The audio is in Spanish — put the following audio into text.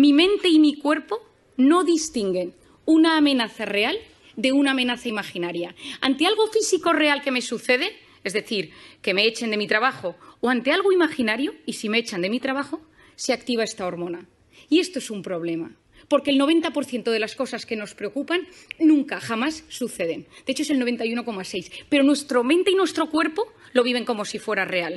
Mi mente y mi cuerpo no distinguen una amenaza real de una amenaza imaginaria. Ante algo físico real que me sucede, es decir, que me echen de mi trabajo, o ante algo imaginario, y si me echan de mi trabajo, se activa esta hormona. Y esto es un problema, porque el 90% de las cosas que nos preocupan nunca, jamás suceden. De hecho, es el 91,6%, pero nuestra mente y nuestro cuerpo lo viven como si fuera real.